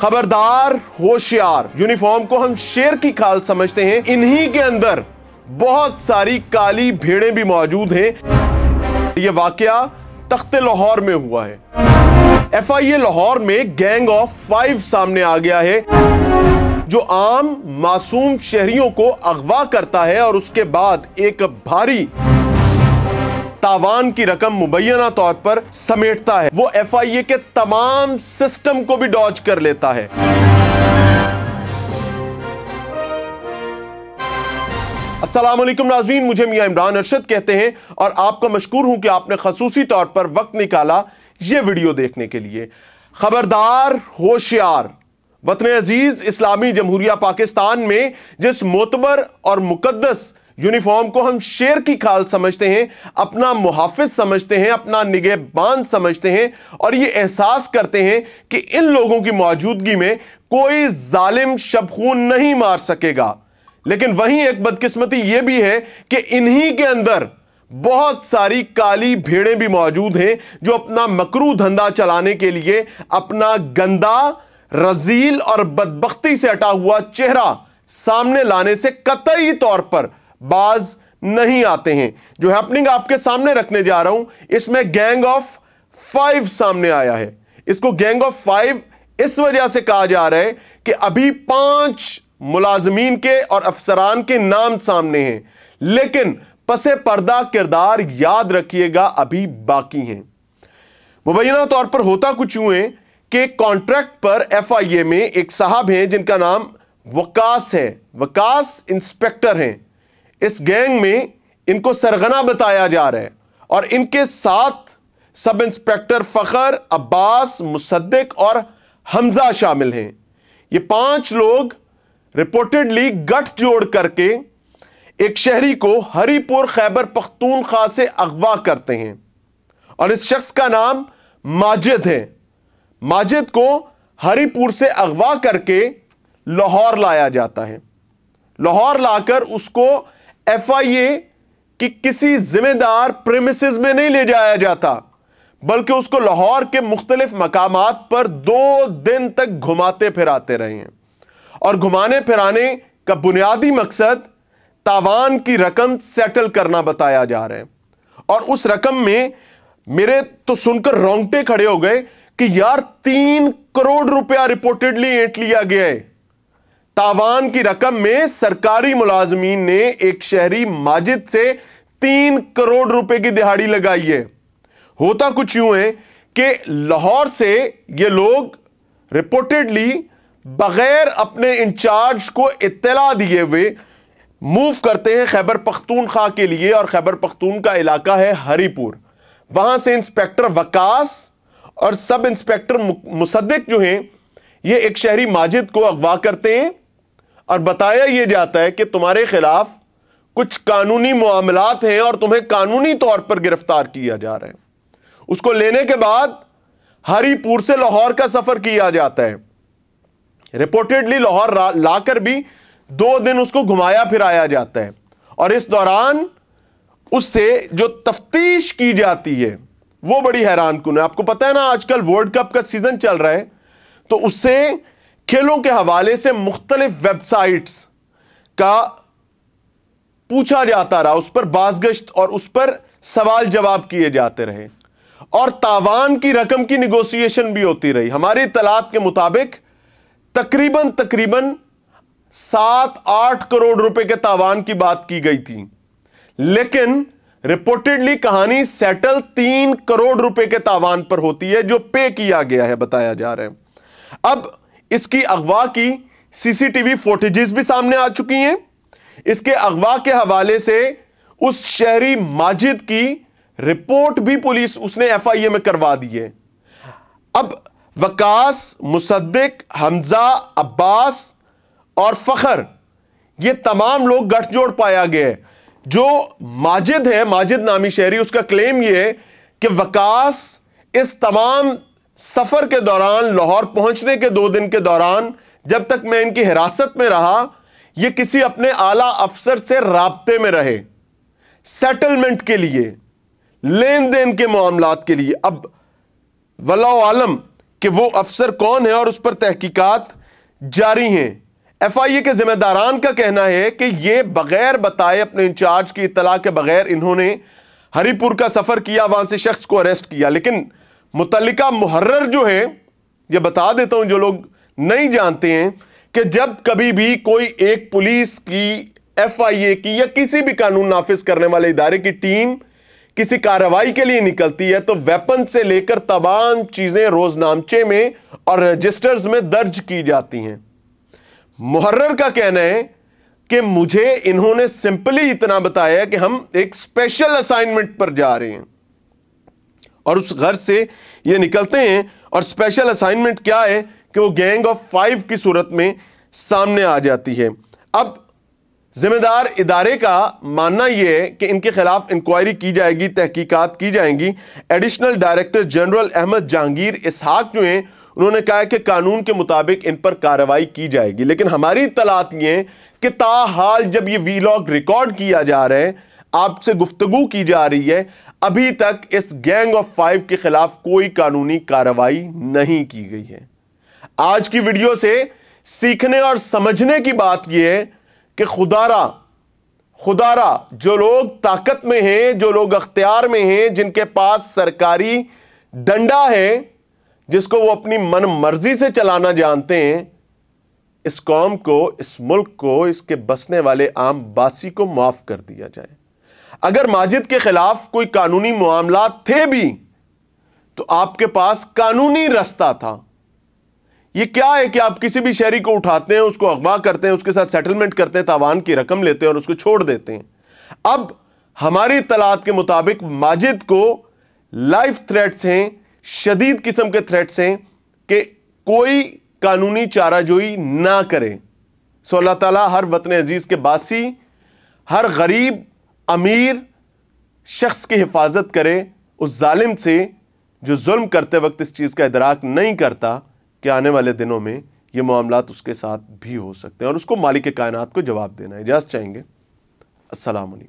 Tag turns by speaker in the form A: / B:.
A: खबरदार होशियार यूनिफॉर्म को हम शेर की खाल समझते हैं इन्हीं के अंदर बहुत सारी काली भेड़ें भी मौजूद हैं यह वाक तख्त लाहौर में हुआ है एफ आई ए लाहौर में गैंग ऑफ फाइव सामने आ गया है जो आम मासूम शहरियों को अगवा करता है और उसके बाद एक भारी तावान की रकम मुबैना तौर पर समेटता है वो एफ आई ए के तमाम सिस्टम को भी डॉज कर लेता है असलम नाजरीन मुझे मियाँ इमरान अरशद कहते हैं और आपका मशहूर हूं कि आपने खसूसी तौर पर वक्त निकाला ये वीडियो देखने के लिए खबरदार होशियार वतन अजीज़ इस्लामी जमहूरिया पाकिस्तान में जिस मोतबर और मुकदस यूनिफॉर्म को हम शेर की खाल समझते हैं अपना मुहाफिज समझते हैं अपना निगहबान समझते हैं और ये एहसास करते हैं कि इन लोगों की मौजूदगी में कोई जालिम शबखून नहीं मार सकेगा लेकिन वहीं एक बदकिस्मती यह भी है कि इन्हीं के अंदर बहुत सारी काली भेड़ें भी मौजूद हैं जो अपना मकरू धंधा चलाने के लिए अपना गंदा रजील और बदबख्ती से अटा हुआ चेहरा सामने लाने से कतई तौर पर बाज नहीं आते हैं जो हैपनिंग आपके सामने रखने जा रहा हूं इसमें गैंग ऑफ फाइव सामने आया है इसको गैंग ऑफ फाइव इस वजह से कहा जा रहा है कि अभी पांच मुलाजमीन के और अफसरान के नाम सामने हैं लेकिन पसे पर्दा किरदार याद रखिएगा अभी बाकी हैं मुबैना तौर पर होता कुछ यूं है कि कॉन्ट्रैक्ट पर एफआईए में एक साहब हैं जिनका नाम वकास है वकास इंस्पेक्टर हैं इस गैंग में इनको सरगना बताया जा रहा है और इनके साथ सब इंस्पेक्टर फ़खर अब्बास मुसद्दिक और हमजा शामिल हैं ये पांच लोग रिपोर्टेडली गठजोड़ करके एक शहरी को हरीपुर खैबर पख्तूनख्वा से अगवा करते हैं और इस शख्स का नाम माजिद है माजिद को हरिपुर से अगवा करके लाहौर लाया जाता है लाहौर लाकर उसको एफआईए कि किसी जिम्मेदार प्रेमिस में नहीं ले जाया जाता बल्कि उसको लाहौर के मुख्तलिफ मकाम पर दो दिन तक घुमाते फिराते रहे हैं और घुमाने फिराने का बुनियादी मकसद तावान की रकम सेटल करना बताया जा रहा है और उस रकम में मेरे तो सुनकर रोंगटे खड़े हो गए कि यार तीन करोड़ रुपया रिपोर्टेडली एंट लिया गया है तावान की रकम में सरकारी मुलाजमीन ने एक शहरी माजिद से तीन करोड़ रुपए की दिहाड़ी लगाई है होता कुछ यूं है कि लाहौर से ये लोग रिपोर्टेडली बगैर अपने इंचार्ज को इतला दिए हुए मूव करते हैं खैबर पख्तूनख्वा के लिए और खैबर पख्तून का इलाका है हरिपुर वहां से इंस्पेक्टर वकास और सब इंस्पेक्टर मुसद्दिक जो हैं ये एक शहरी माजिद को अगवा करते हैं और बताया यह जाता है कि तुम्हारे खिलाफ कुछ कानूनी मामलात हैं और तुम्हें कानूनी तौर पर गिरफ्तार किया जा रहा है उसको लेने के बाद हरिपुर से लाहौर का सफर किया जाता है रिपोर्टेडली लाहौर लाकर भी दो दिन उसको घुमाया फिराया जाता है और इस दौरान उससे जो तफ्तीश की जाती है वो बड़ी हैरान कन है आपको पता है ना आजकल वर्ल्ड कप का सीजन चल रहा है तो उससे खेलों के हवाले से मुख्तलिफ वेबसाइट्स का पूछा जाता रहा उस पर बाजगश्त और उस पर सवाल जवाब किए जाते रहे और तावान की रकम की निगोसिएशन भी होती रही हमारी तलाद के मुताबिक तकरीबन तकरीबन सात आठ करोड़ रुपए के तावान की बात की गई थी लेकिन रिपोर्टेडली कहानी सेटल तीन करोड़ रुपए के तावान पर होती है जो पे किया गया है बताया जा रहा है अब इसकी अगवा की सीसीटीवी फोटेजेस भी सामने आ चुकी हैं इसके अगवा के हवाले से उस शहरी माजिद की रिपोर्ट भी पुलिस उसने एफआईए में करवा दी है अब वकास मुसद्दिक हमजा अब्बास और फखर ये तमाम लोग गठजोड़ पाया गया है जो माजिद है माजिद नामी शहरी उसका क्लेम ये है कि वकास इस तमाम सफर के दौरान लाहौर पहुंचने के दो दिन के दौरान जब तक मैं इनकी हिरासत में रहा ये किसी अपने आला अफसर से रबते में रहे सेटलमेंट के लिए लेन देन के मामला के लिए अब वला आलम कि वो अफसर कौन है और उस पर तहकीकात जारी हैं एफ आई ए के जिम्मेदारान का कहना है कि ये बगैर बताए अपने इंचार्ज की इतला के बगैर इन्होंने हरिपुर का सफ़र किया वहां से शख्स को अरेस्ट किया लेकिन मुतलिका मुहर्र जो है ये बता देता हूं जो लोग नहीं जानते हैं कि जब कभी भी कोई एक पुलिस की एफ आई ए की या किसी भी कानून नाफिज करने वाले इदारे की टीम किसी कार्रवाई के लिए निकलती है तो वेपन से लेकर तमाम चीज़ें रोजनामचे में और रजिस्टर्स में दर्ज की जाती हैं मुहर्र का कहना है कि मुझे इन्होंने सिंपली इतना बताया कि हम एक स्पेशल असाइनमेंट पर जा रहे हैं और उस घर से ये निकलते हैं और स्पेशल असाइनमेंट क्या है कि वो गैंग ऑफ फाइव की सूरत में सामने आ जाती है अब जिम्मेदार इदारे का मानना यह है कि इनके खिलाफ इंक्वायरी की जाएगी तहकीकात की जाएंगी additional director general Ahmad Jahangir Ishaq जो हैं उन्होंने कहा है कि कानून के मुताबिक इन पर कार्रवाई की जाएगी लेकिन हमारी इतलात ये है कि ताहाल जब ये वीलॉग रिकॉर्ड किया जा रहा है आपसे गुफ्तगु की जा रही है अभी तक इस गैंग ऑफ फाइव के खिलाफ कोई कानूनी कार्रवाई नहीं की गई है आज की वीडियो से सीखने और समझने की बात यह है कि खुदारा खुदारा जो लोग ताकत में हैं जो लोग अख्तियार में हैं जिनके पास सरकारी डंडा है जिसको वो अपनी मन मर्जी से चलाना जानते हैं इस कौम को इस मुल्क को इसके बसने वाले आम बासी को माफ़ कर दिया जाए अगर माजिद के खिलाफ कोई कानूनी मामला थे भी तो आपके पास कानूनी रास्ता था ये क्या है कि आप किसी भी शहरी को उठाते हैं उसको अगवा करते हैं उसके साथ सेटलमेंट करते हैं तावान की रकम लेते हैं और उसको छोड़ देते हैं अब हमारी तलाद के मुताबिक माजिद को लाइफ थ्रेट्स हैं शदीद किस्म के थ्रेट्स हैं कि कोई कानूनी चाराजोई ना करे सो अल्लाह ताला हर वतन अजीज़ के बासी हर गरीब अमीर शख्स की हिफाजत करे उस जालिम से जो जुल्म करते वक्त इस चीज़ का इदराक नहीं करता कि आने वाले दिनों में ये मामला उसके साथ भी हो सकते हैं और उसको मालिक कायनात को जवाब देना है इजाज़ चाहेंगे असलकम